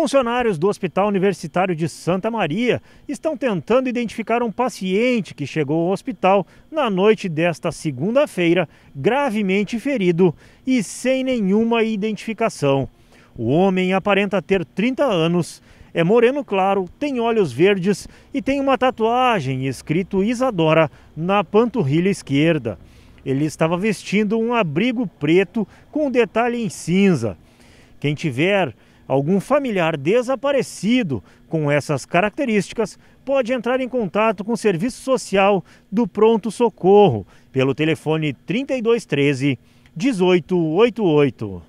Funcionários do Hospital Universitário de Santa Maria estão tentando identificar um paciente que chegou ao hospital na noite desta segunda-feira, gravemente ferido e sem nenhuma identificação. O homem aparenta ter 30 anos, é moreno claro, tem olhos verdes e tem uma tatuagem escrito Isadora na panturrilha esquerda. Ele estava vestindo um abrigo preto com detalhe em cinza. Quem tiver algum familiar desaparecido com essas características pode entrar em contato com o Serviço Social do Pronto Socorro pelo telefone 3213 1888.